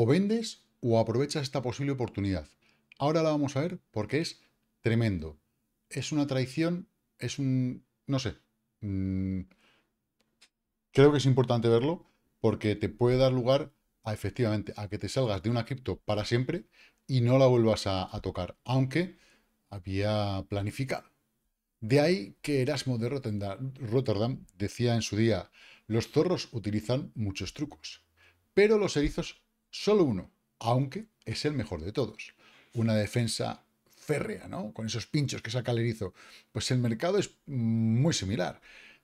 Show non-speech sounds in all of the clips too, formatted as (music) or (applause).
O vendes o aprovechas esta posible oportunidad. Ahora la vamos a ver porque es tremendo. Es una traición, es un... no sé. Mm, creo que es importante verlo porque te puede dar lugar a efectivamente a que te salgas de una cripto para siempre y no la vuelvas a, tocar, aunque había planificado. De ahí que Erasmo de Rotterdam decía en su día, los zorros utilizan muchos trucos, pero los erizos Solo uno, aunque es el mejor de todos. Una defensa férrea, ¿no? Con esos pinchos que saca el erizo. Pues el mercado es muy similar.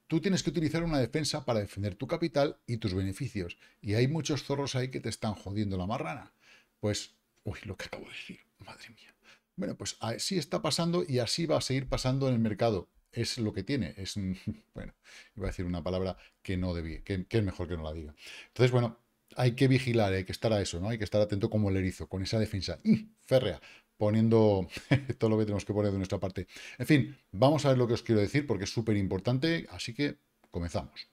Tú tienes que utilizar una defensa para defender tu capital y tus beneficios. Y hay muchos zorros ahí que te están jodiendo la marrana. Pues, uy, lo que acabo de decir, madre mía. Bueno, pues así está pasando y así va a seguir pasando en el mercado. Es lo que tiene. Es, (laughs) bueno, iba a decir una palabra que no debía, que es mejor que no la diga. Entonces, bueno, hay que vigilar, hay que estar a eso, ¿no? Hay que estar atento como el erizo, con esa defensa férrea, poniendo (laughs) todo lo que tenemos que poner de nuestra parte. En fin, vamos a ver lo que os quiero decir porque es súper importante, así que comenzamos.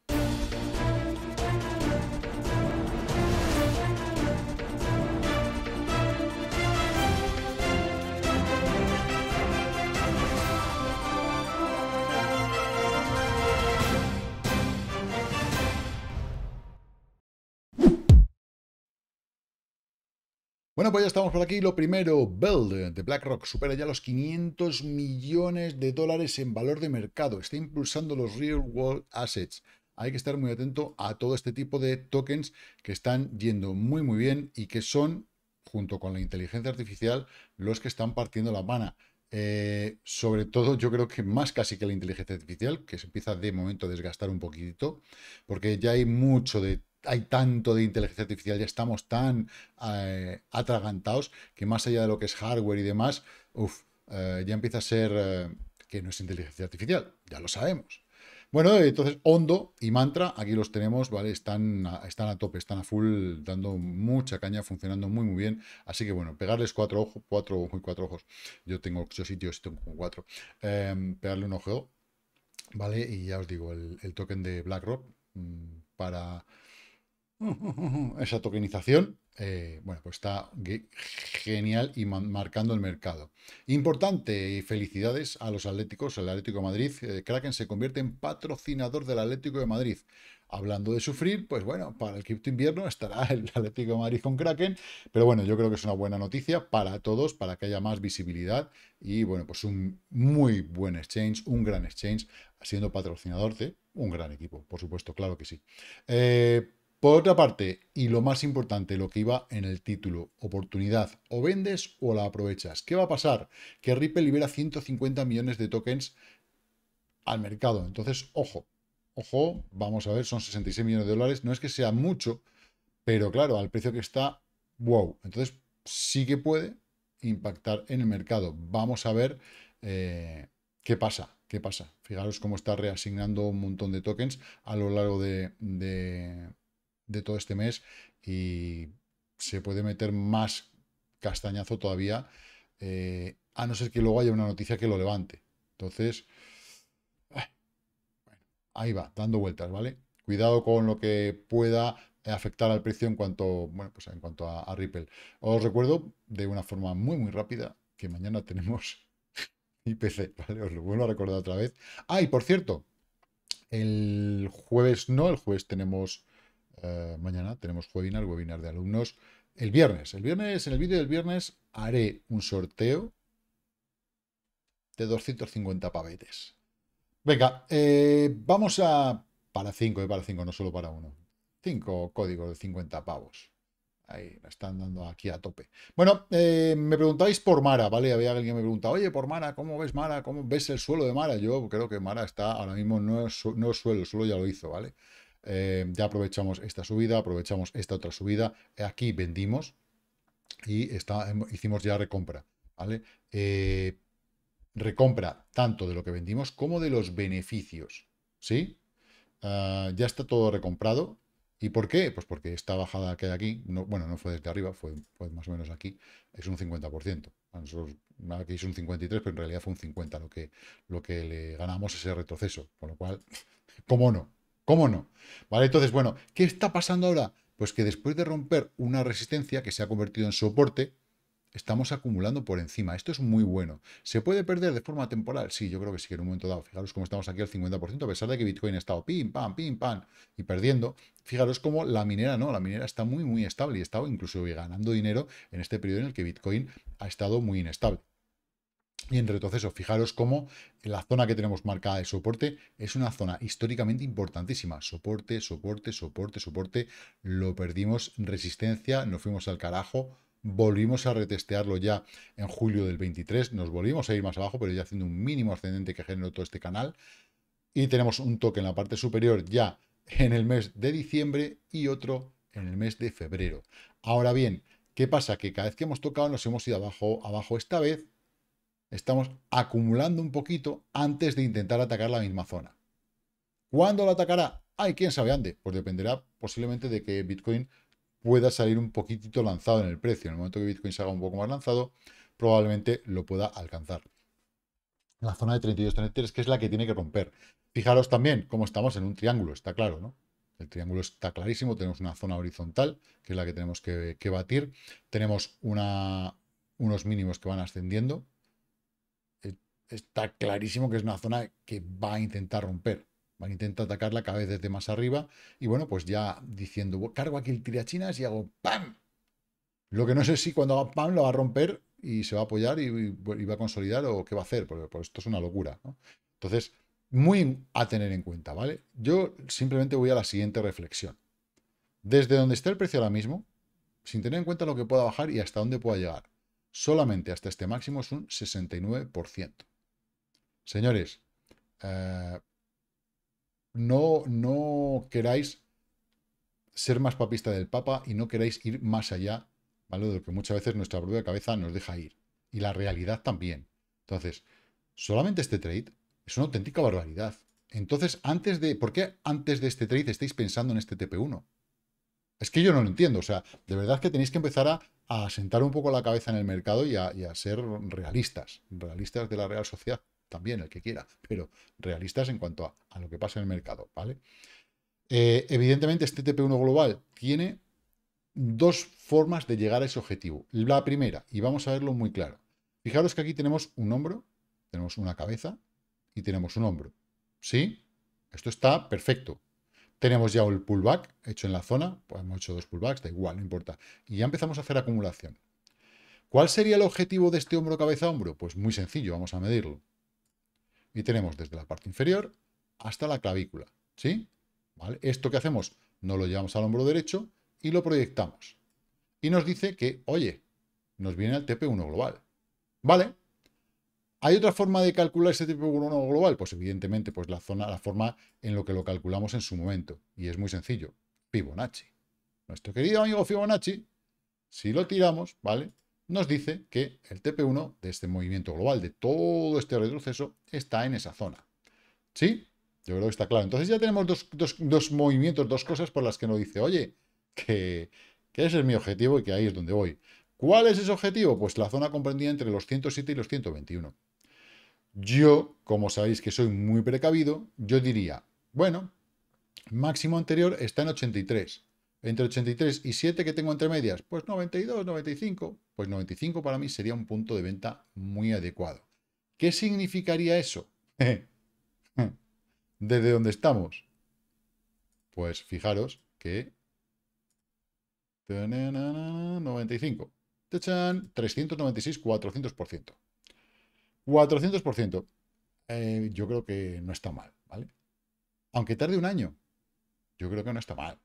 Bueno, pues ya estamos por aquí. Lo primero, Build de BlackRock supera ya los 500 millones de dólares en valor de mercado. Está impulsando los real world assets. Hay que estar muy atento a todo este tipo de tokens que están yendo muy muy bien y que son, junto con la inteligencia artificial, los que están partiendo la pana. Eh, sobre todo, yo creo que más casi que la inteligencia artificial, que se empieza de momento a desgastar un poquitito, porque ya hay mucho de hay tanto de inteligencia artificial, ya estamos tan eh, atragantados que más allá de lo que es hardware y demás, eh, ya empieza a ser eh, que no es inteligencia artificial, ya lo sabemos. Bueno, entonces Hondo y Mantra, aquí los tenemos, ¿vale? Están a, están a tope, están a full, dando mucha caña, funcionando muy, muy bien. Así que bueno, pegarles cuatro ojos, cuatro ojos y cuatro ojos. Yo tengo ocho sitios y tengo cuatro. Em, pegarle un ojo, ¿vale? Y ya os digo, el token de BlackRock mm, para (laughs) esa tokenización, eh, bueno, pues está genial y marcando el mercado. Importante y felicidades a los Atléticos, el Atlético Madrid. Eh, Kraken se convierte en patrocinador del Atlético de Madrid. Hablando de sufrir, pues bueno, para el cripto invierno estará (laughs) el Atlético de Madrid con Kraken, pero bueno, yo creo que es una buena noticia para todos, para que haya más visibilidad y bueno, pues un muy buen exchange, un gran exchange, siendo patrocinador de un gran equipo, por supuesto, claro que sí. Eh, por otra parte, y lo más importante, lo que iba en el título, oportunidad, o vendes o la aprovechas. ¿Qué va a pasar? Que Ripple libera 150 millones de tokens al mercado. Entonces, ojo, ojo, vamos a ver, son 66 millones de dólares, no es que sea mucho, pero claro, al precio que está, wow. Entonces, sí que puede impactar en el mercado. Vamos a ver eh, qué pasa, qué pasa. Fijaros cómo está reasignando un montón de tokens a lo largo de de todo este mes y se puede meter más castañazo todavía, eh, a no ser que luego haya una noticia que lo levante. Entonces, eh, ahí va, dando vueltas, ¿vale? Cuidado con lo que pueda afectar al precio en cuanto, bueno, pues en cuanto a, a Ripple. Os recuerdo de una forma muy, muy rápida que mañana (laughs) tenemos IPC, ¿vale? Os lo vuelvo a recordar otra vez. Ah, y por cierto, el jueves no, el jueves tenemos eh, mañana tenemos webinar, webinar de alumnos. El viernes, el viernes, en el vídeo del viernes haré un sorteo de 250 pavetes. Venga, eh, vamos a... Para 5, y eh, para cinco, no solo para uno. 5 códigos de 50 pavos. Ahí, la están dando aquí a tope. Bueno, me preguntáis por Mara, ¿vale? Había alguien que me preguntaba, oye, por Mara, ¿cómo ves Mara? ¿Cómo ves el suelo de Mara? Yo creo que Mara está ahora mismo no es, no es suelo, solo ya lo hizo, ¿vale? Eh, ya aprovechamos esta subida, aprovechamos esta otra subida, aquí vendimos y está, em, hicimos ya recompra, ¿vale? Eh, recompra tanto de lo que vendimos como de los beneficios, ¿sí? Ah, ya está todo recomprado. ¿Y por qué? Pues porque esta bajada que hay aquí, bueno, no fue desde arriba, fue, más o menos aquí, es un 50%. nosotros aquí es un 53, pero en realidad fue un 50 lo que, lo que le ganamos ese retroceso. Con lo cual, (laughs) ¿cómo no? ¿Cómo no? ¿Vale? Entonces, bueno, ¿qué está pasando ahora? Pues que después de romper una resistencia que se ha convertido en soporte, estamos acumulando por encima. Esto es muy bueno. ¿Se puede perder de forma temporal? Sí, yo creo que sí, en un momento dado, fijaros cómo estamos aquí al 50%, a pesar de que Bitcoin ha estado pim, pam, pim, pam, y perdiendo. Fijaros cómo la minera no, la minera está muy, muy estable y ha estado incluso ganando dinero en este periodo en el que Bitcoin ha estado muy inestable y en retroceso. Fijaros cómo la zona que tenemos marcada de soporte es una zona históricamente importantísima. Soporte, soporte, soporte, soporte. Lo perdimos, resistencia, nos fuimos al carajo. Volvimos a retestearlo ya en julio del 23. Nos volvimos a ir más abajo, pero ya haciendo un mínimo ascendente que generó todo este canal. Y tenemos un toque en la parte superior ya en el mes de diciembre y otro en el mes de febrero. Ahora bien, ¿qué pasa? Que cada vez que hemos tocado nos hemos ido abajo, abajo esta vez estamos acumulando un poquito antes de intentar atacar la misma zona. ¿Cuándo la atacará? Ay, quién sabe dónde? Pues dependerá posiblemente de que Bitcoin pueda salir un poquitito lanzado en el precio. En el momento que Bitcoin salga un poco más lanzado, probablemente lo pueda alcanzar. La zona de 32 que es la que tiene que romper. Fijaros también cómo estamos en un triángulo, está claro, ¿no? El triángulo está clarísimo, tenemos una zona horizontal, que es la que tenemos que, batir, tenemos unos mínimos que van ascendiendo, está clarísimo que es una zona que va a intentar romper. Va a intentar atacarla cada vez desde más arriba. Y bueno, pues ya diciendo, cargo aquí el tirachinas y hago ¡pam! Lo que no sé si cuando haga ¡pam! lo va a romper y se va a apoyar y, va a consolidar o qué va a hacer, porque pues, esto es una locura. Entonces, muy a tener en cuenta, ¿vale? Yo simplemente voy a la siguiente reflexión. Desde donde está el precio ahora mismo, sin tener en cuenta lo que pueda bajar y hasta dónde pueda llegar, solamente hasta este máximo es un 69%. Señores, eh, no, no queráis ser más papista del Papa y no queráis ir más allá ¿vale? de lo que muchas veces nuestra propia cabeza nos deja ir. Y la realidad también. Entonces, solamente este trade es una auténtica barbaridad. Entonces, antes de. ¿Por qué antes de este trade estáis pensando en este TP1? Es que yo no lo entiendo. O sea, de verdad que tenéis que empezar a, sentar un poco la cabeza en el mercado y a ser realistas, realistas de la real sociedad también el que quiera, pero realistas en cuanto a, lo que pasa en el mercado, ¿vale? Eh, evidentemente, este TP1 global tiene dos formas de llegar a ese objetivo. La primera, y vamos a verlo muy claro. Fijaros que aquí tenemos un hombro, tenemos una cabeza y tenemos un hombro. ¿Sí? Esto está perfecto. Tenemos ya el pullback hecho en la zona, pues hemos hecho dos pullbacks, da igual, no importa. Y ya empezamos a hacer acumulación. ¿Cuál sería el objetivo de este hombro cabeza hombro? Pues muy sencillo, vamos a medirlo y tenemos desde la parte inferior hasta la clavícula, ¿sí? ¿Vale? Esto que hacemos nos lo llevamos al hombro derecho y lo proyectamos. Y nos dice que, oye, nos viene el TP1 global. ¿Vale? ¿Hay otra forma de calcular ese TP1 global? Pues evidentemente, pues la, zona, la forma en la que lo calculamos en su momento. Y es muy sencillo, Fibonacci. Nuestro querido amigo Fibonacci, si lo tiramos, ¿vale? nos dice que el TP1 de este movimiento global, de todo este retroceso, está en esa zona. ¿Sí? Yo creo que está claro. Entonces ya tenemos dos, movimientos, dos cosas por las que nos dice, oye, que, que, ese es mi objetivo y que ahí es donde voy. ¿Cuál es ese objetivo? Pues la zona comprendida entre los 107 y los 121. Yo, como sabéis que soy muy precavido, yo diría, bueno, máximo anterior está en 83. Entre 83 y 7 que tengo entre medias, pues 92, 95, pues 95 para mí sería un punto de venta muy adecuado. ¿Qué significaría eso? (laughs) Desde donde estamos. Pues fijaros que 95. 396, 400%. 400%. yo creo que no está mal, ¿vale? Aunque tarde un año, yo creo que no está mal.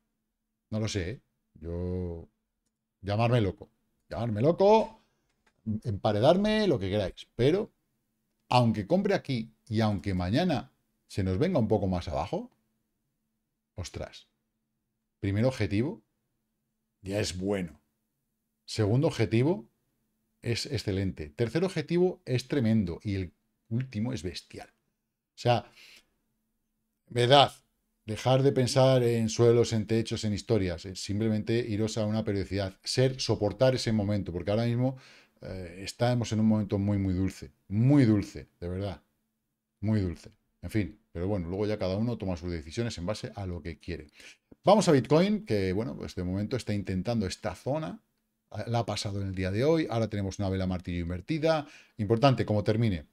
No lo sé. ¿eh? Yo. Llamarme loco. Llamarme loco, emparedarme, lo que queráis. Pero, aunque compre aquí y aunque mañana se nos venga un poco más abajo, ostras. Primer objetivo, ya es bueno. Segundo objetivo, es excelente. Tercer objetivo, es tremendo. Y el último es bestial. O sea, verdad, Dejar de pensar en suelos, en techos, en historias, simplemente iros a una periodicidad, ser, soportar ese momento, porque ahora mismo eh, estamos en un momento muy, muy dulce, muy dulce, de verdad, muy dulce. En fin, pero bueno, luego ya cada uno toma sus decisiones en base a lo que quiere. Vamos a Bitcoin, que bueno, pues de momento está intentando esta zona, ah, la ha pasado en el día de hoy, ahora tenemos una vela martillo invertida, importante, como termine.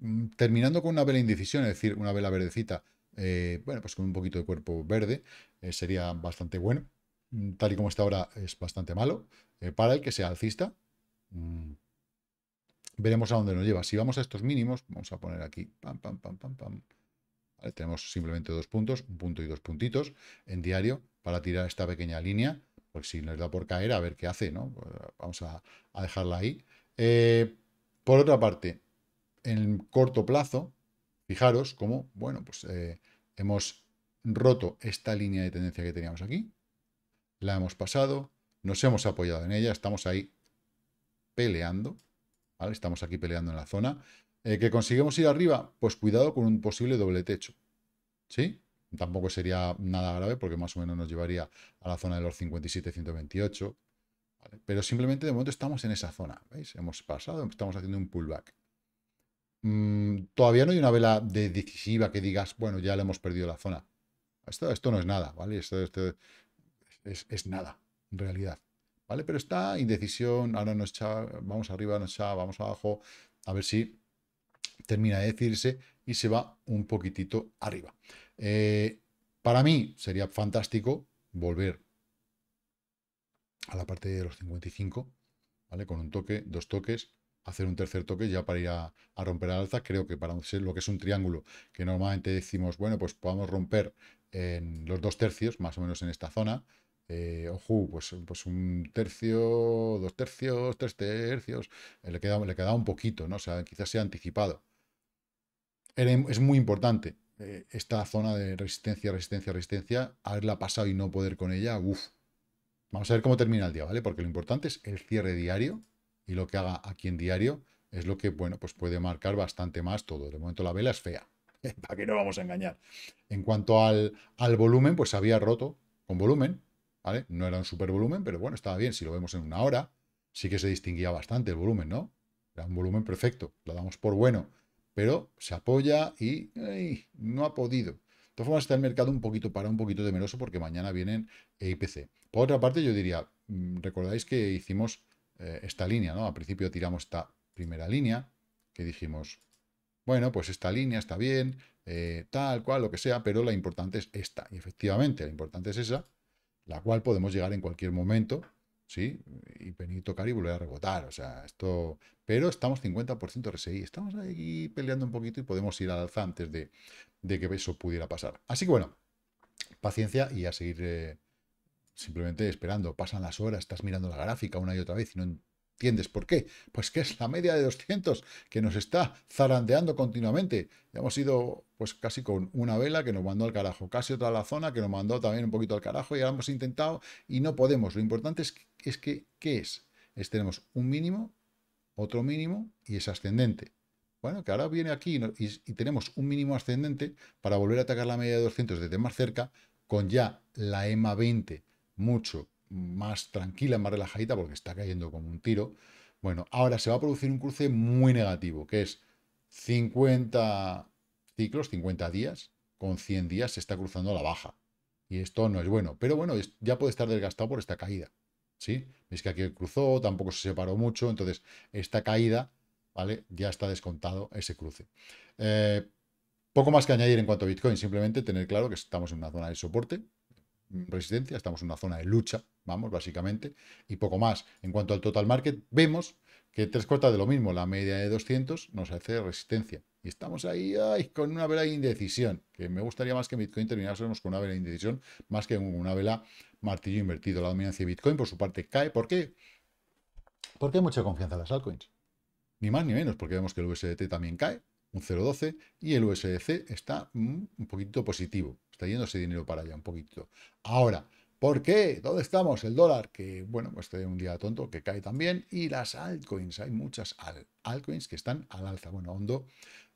Mm, terminando con una vela indecisión, es decir, una vela verdecita, eh, bueno, pues con un poquito de cuerpo verde, eh, sería bastante bueno. Mm, tal y como está ahora, es bastante malo. Eh, para el que sea alcista, mm, veremos a dónde nos lleva. Si vamos a estos mínimos, vamos a poner aquí, tenemos simplemente dos puntos, un punto y dos puntitos en diario para tirar esta pequeña línea. Pues si nos da por caer, a ver qué hace, ¿no? Pues, vamos a, a, dejarla ahí. por otra parte, en corto plazo, Fijaros cómo, bueno, pues eh, hemos roto esta línea de tendencia que teníamos aquí, la hemos pasado, nos hemos apoyado en ella, estamos ahí peleando, ¿vale? Estamos aquí peleando en la zona. Eh, ¿Que conseguimos ir arriba? Pues cuidado con un posible doble techo, ¿sí? Tampoco sería nada grave porque más o menos nos llevaría a la zona de los 57-128, Pero simplemente de momento estamos en esa zona, ¿veis? Hemos pasado, estamos haciendo un pullback. Mm, todavía no hay una vela decisiva que digas, bueno, ya le hemos perdido la zona. Esto, esto no es nada, ¿vale? Esto, es, nada, en realidad. ¿Vale? Pero está indecisión, ahora nos vamos arriba, nos vamos abajo, a ver si termina de decirse y se va un poquitito arriba. Eh, para mí sería fantástico volver a la parte de los 55, ¿vale? Con un toque, dos toques, hacer un tercer toque ya para ir a, romper al alza. Creo que para lo que es un triángulo, que normalmente decimos, bueno, pues podamos romper en los dos tercios, más o menos en esta zona. Eh, ojo, pues, pues un tercio, dos tercios, tres tercios, eh, le, queda, un poquito, ¿no? O sea, quizás sea anticipado. Em, es muy importante eh, esta zona de resistencia, resistencia, resistencia, haberla pasado y no poder con ella, uff. Vamos a ver cómo termina el día, ¿vale? Porque lo importante es el cierre diario y lo que haga aquí en diario es lo que, bueno, pues puede marcar bastante más todo. De momento la vela es fea, (laughs) para que no vamos a engañar. En cuanto al, al volumen, pues había roto con volumen, ¿vale? No era un super volumen, pero bueno, estaba bien. Si lo vemos en una hora, sí que se distinguía bastante el volumen, ¿no? Era un volumen perfecto, lo damos por bueno, pero se apoya y no ha podido. De todas formas, está el mercado un poquito para un poquito temeroso porque mañana vienen e IPC. Por otra parte, yo diría, mm, recordáis que hicimos eh, esta línea, ¿no? Al principio tiramos esta primera línea, que dijimos, bueno, pues esta línea está bien, eh, tal cual, lo que sea, pero la importante es esta. Y efectivamente, la importante es esa, la cual podemos llegar en cualquier momento, ¿sí? Y venir tocar y volver a rebotar, o sea, esto... Pero estamos 50% RSI, estamos ahí peleando un poquito y podemos ir al alza antes de, que eso pudiera pasar. Así que bueno, paciencia y a seguir... Eh, simplemente esperando. Pasan las horas, estás mirando la gráfica una y otra vez y no entiendes por qué. Pues que es la media de 200 que nos está zarandeando continuamente. hemos ido pues casi con una vela que nos mandó al carajo, casi otra la zona que nos mandó también un poquito al carajo y ahora hemos intentado y no podemos. Lo importante es que, es que ¿qué es? Es tenemos un mínimo, otro mínimo y es ascendente. Bueno, que ahora viene aquí y, y tenemos un mínimo ascendente para volver a atacar la media de 200 desde más cerca con ya la EMA 20 mucho más tranquila, más relajadita, porque está cayendo como un tiro. Bueno, ahora se va a producir un cruce muy negativo, que es 50 ciclos, 50 días, con 100 días se está cruzando la baja. Y esto no es bueno. Pero bueno, ya puede estar desgastado por esta caída. ¿Sí? Veis que aquí cruzó, tampoco se separó mucho. Entonces, esta caída, ¿vale? Ya está descontado ese cruce. Eh, poco más que añadir en cuanto a Bitcoin. Simplemente tener claro que estamos en una zona de soporte, resistencia, estamos en una zona de lucha, vamos, básicamente, y poco más. En cuanto al total market, vemos que tres cuartas de lo mismo, la media de 200 nos hace resistencia. Y estamos ahí con una vela de indecisión, que me gustaría más que Bitcoin terminásemos con una vela de indecisión, más que una vela martillo invertido. La dominancia de Bitcoin, por su parte, cae. ¿Por qué? Porque hay mucha confianza en las altcoins. Ni más ni menos, porque vemos que el USDT también cae, un 0,12 y el USDC está mm, un poquito positivo, está yéndose dinero para allá un poquito. Ahora, ¿por qué? ¿Dónde estamos? El dólar, que bueno, pues este un día tonto que cae también y las altcoins, hay muchas altcoins que están al alza. Bueno, Hondo,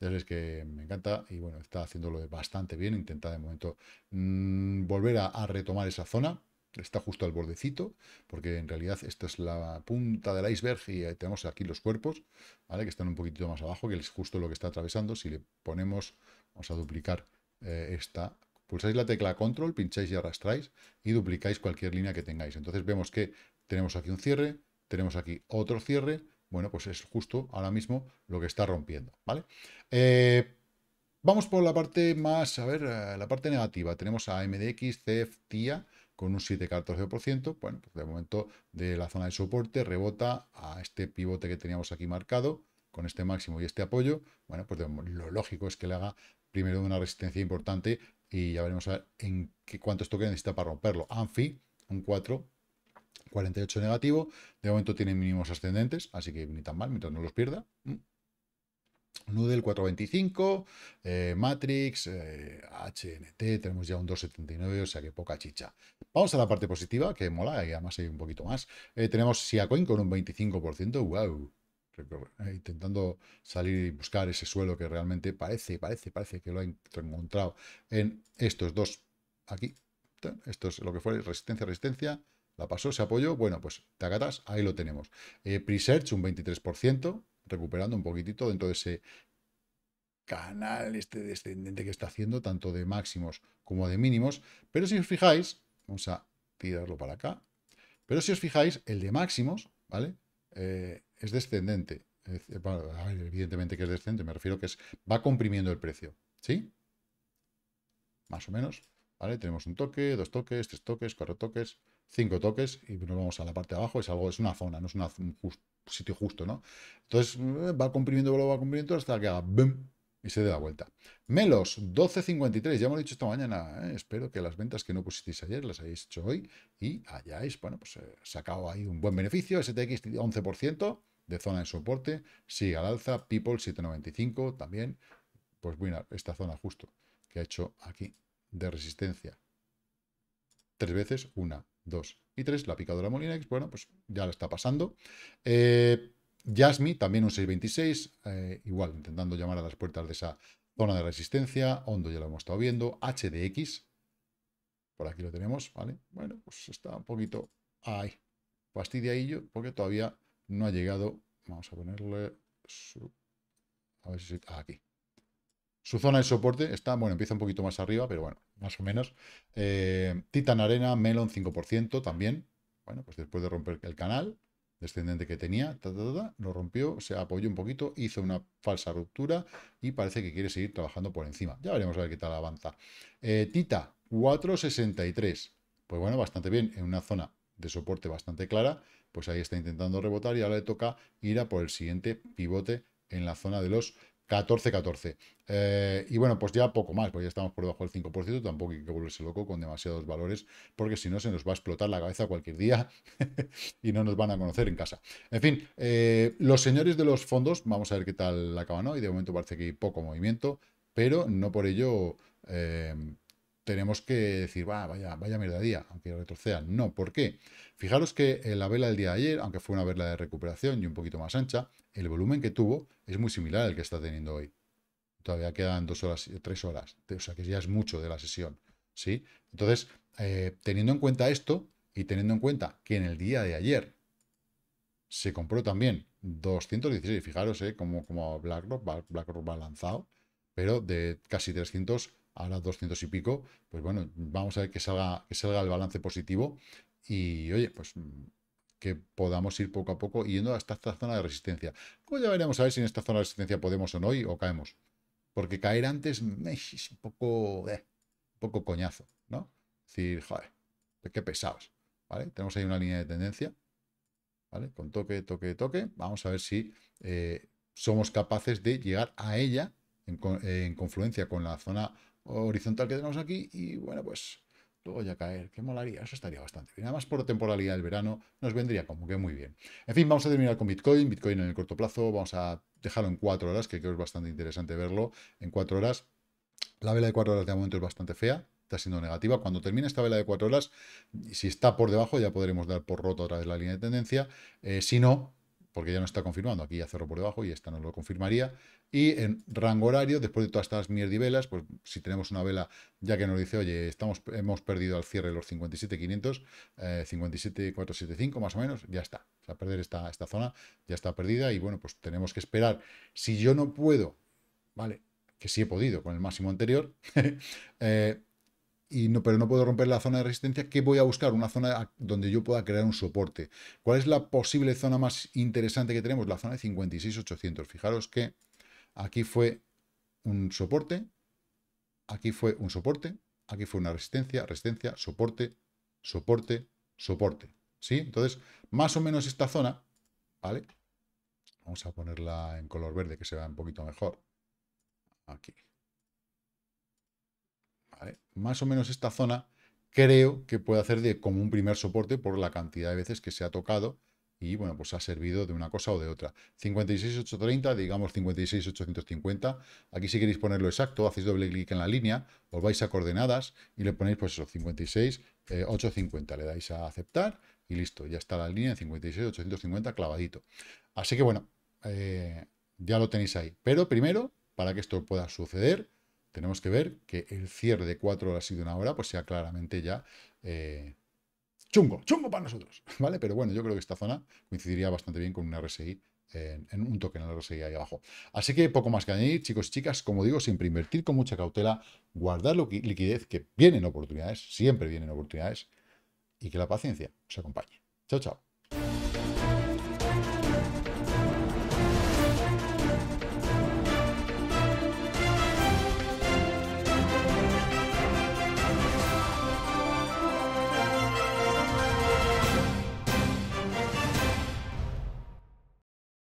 ya que me encanta y bueno, está haciéndolo bastante bien, intenta de momento mm, volver a retomar esa zona está justo al bordecito, porque en realidad esta es la punta del iceberg y tenemos aquí los cuerpos, ¿vale? que están un poquito más abajo, que es justo lo que está atravesando. Si le ponemos, vamos a duplicar eh, esta, pulsáis la tecla control, pincháis y arrastráis y duplicáis cualquier línea que tengáis. Entonces vemos que tenemos aquí un cierre, tenemos aquí otro cierre, bueno, pues es justo ahora mismo lo que está rompiendo, ¿vale? Eh, vamos por la parte más, a ver, eh, la parte negativa. Tenemos a MDX, CF, TIA, con un 7,14%. Bueno, pues de momento de la zona de soporte rebota a este pivote que teníamos aquí marcado, con este máximo y este apoyo. Bueno, pues lo lógico es que le haga primero una resistencia importante y ya veremos a ver en qué, cuánto esto que necesita para romperlo. Anfi, un 4, 48 negativo. De momento tiene mínimos ascendentes, así que ni tan mal, mientras no los pierda. Mm. Nudel 425, eh, Matrix, HNT, eh, tenemos ya un 279, o sea que poca chicha. Vamos a la parte positiva, que mola y además hay un poquito más. Eh, tenemos Siacoin con un 25%, wow. Eh, intentando salir y buscar ese suelo que realmente parece, parece, parece que lo ha encontrado en estos dos aquí. Esto es lo que fue resistencia, resistencia. La pasó, se apoyó. Bueno, pues tacatas, ahí lo tenemos. Eh, Presearch un 23%, recuperando un poquitito dentro de ese canal este descendente que está haciendo, tanto de máximos como de mínimos. Pero si os fijáis, Vamos a tirarlo para acá. Pero si os fijáis, el de máximos, ¿vale? Eh, es descendente. Eh, evidentemente que es descendente, me refiero que es, va comprimiendo el precio, ¿sí? Más o menos, ¿vale? Tenemos un toque, dos toques, tres toques, cuatro toques, cinco toques y nos vamos a la parte de abajo. Es algo, es una zona, no es un sitio justo, ¿no? Entonces eh, va comprimiendo, va comprimiendo hasta que haga ¡Bum! y se da la vuelta. Melos, 12.53, ya hemos dicho esta mañana, ¿eh? espero que las ventas que no pusisteis ayer las hayáis hecho hoy y hayáis, bueno, pues eh, sacado ahí un buen beneficio, STX 11% de zona de soporte, sigue al alza, People 7.95 también, pues bueno, esta zona justo que ha hecho aquí de resistencia. Tres veces, una, dos y tres, la picadora Molinex, bueno, pues ya la está pasando. Eh, Jasmi, también un 626, eh, igual, intentando llamar a las puertas de esa zona de resistencia. Hondo ya lo hemos estado viendo. HDX, por aquí lo tenemos, ¿vale? Bueno, pues está un poquito ahí. Fastidiaillo, porque todavía no ha llegado. Vamos a ponerle su... A ver si... Ah, aquí. Su zona de soporte está, bueno, empieza un poquito más arriba, pero bueno, más o menos. Eh, Titan Arena, Melon 5% también. Bueno, pues después de romper el canal, descendente que tenía, lo rompió, se apoyó un poquito, hizo una falsa ruptura y parece que quiere seguir trabajando por encima. Ya veremos a ver qué tal avanza. Eh, Tita, 4.63. Pues bueno, bastante bien, en una zona de soporte bastante clara, pues ahí está intentando rebotar y ahora le toca ir a por el siguiente pivote en la zona de los 14-14. Eh, y bueno, pues ya poco más, pues ya estamos por debajo del 5%, tampoco hay que volverse loco con demasiados valores, porque si no se nos va a explotar la cabeza cualquier día (laughs) y no nos van a conocer en casa. En fin, eh, los señores de los fondos, vamos a ver qué tal la acaban hoy, de momento parece que hay poco movimiento, pero no por ello... Eh, tenemos que decir, va, vaya, vaya mierda día, aunque retrocedan. No, ¿por qué? Fijaros que en eh, la vela del día de ayer, aunque fue una vela de recuperación y un poquito más ancha, el volumen que tuvo es muy similar al que está teniendo hoy. Todavía quedan dos horas, eh, tres horas, o sea que ya es mucho de la sesión. ¿sí? Entonces, eh, teniendo en cuenta esto y teniendo en cuenta que en el día de ayer se compró también 216, fijaros eh, como, como BlackRock, BlackRock va lanzado, pero de casi 300 ahora 200 y pico, pues bueno, vamos a ver que salga, que salga el balance positivo y oye, pues mm, que podamos ir poco a poco yendo hasta esta zona de resistencia. Como ya veremos a ver si en esta zona de resistencia podemos o no o caemos. Porque caer antes es un poco, eh, poco coñazo, ¿no? Es decir, joder, pues qué pesados, ¿vale? Tenemos ahí una línea de tendencia, ¿vale? Con toque, toque, toque. Vamos a ver si eh, somos capaces de llegar a ella en confluencia con la zona horizontal que tenemos aquí y bueno, pues todo ya caer, que molaría, eso estaría bastante bien. más por temporalidad del verano nos vendría como que muy bien. En fin, vamos a terminar con Bitcoin, Bitcoin en el corto plazo, vamos a dejarlo en cuatro horas, que creo es bastante interesante verlo, en cuatro horas. La vela de cuatro horas de momento es bastante fea, está siendo negativa. Cuando termine esta vela de cuatro horas, si está por debajo, ya podremos dar por roto otra vez la línea de tendencia. Eh, si no, porque ya no está confirmando, aquí ya cerró por debajo y esta no lo confirmaría. Y en rango horario, después de todas estas mierdivelas, pues si tenemos una vela ya que nos dice, oye, estamos, hemos perdido al cierre los 57.500, eh, 57.475 más o menos, ya está. O sea, perder esta, esta zona ya está perdida y bueno, pues tenemos que esperar. Si yo no puedo, vale, que sí he podido con el máximo anterior, (laughs) eh, pero no puedo romper la zona de resistencia, ¿qué voy a buscar? Una zona donde yo pueda crear un soporte. ¿Cuál es la posible zona más interesante que tenemos? La zona de 56.800. Fijaros que aquí fue un soporte, aquí fue un soporte, aquí fue una resistencia, resistencia, soporte, soporte, soporte. ¿Sí? Entonces, más o menos esta zona, ¿vale? Vamos a ponerla en color verde que se vea un poquito mejor. Aquí. Más o menos esta zona creo que puede hacer de como un primer soporte por la cantidad de veces que se ha tocado y bueno, pues ha servido de una cosa o de otra. 56.830, digamos 56.850. Aquí si queréis ponerlo exacto, hacéis doble clic en la línea, os vais a coordenadas y le ponéis pues eso, 56.850. Eh, le dais a aceptar y listo, ya está la línea en 56.850 clavadito. Así que bueno, eh, ya lo tenéis ahí. Pero primero, para que esto pueda suceder, tenemos que ver que el cierre de cuatro horas y de una hora pues sea claramente ya eh, chungo, chungo para nosotros, (laughs) ¿vale? Pero bueno, yo creo que esta zona coincidiría bastante bien con un RSI, en, un token en RSI ahí abajo. Así que poco más que añadir, chicos y chicas, como digo, siempre invertir con mucha cautela, guardar liquidez, que vienen oportunidades, siempre vienen oportunidades, y que la paciencia os acompañe. Chao, chao.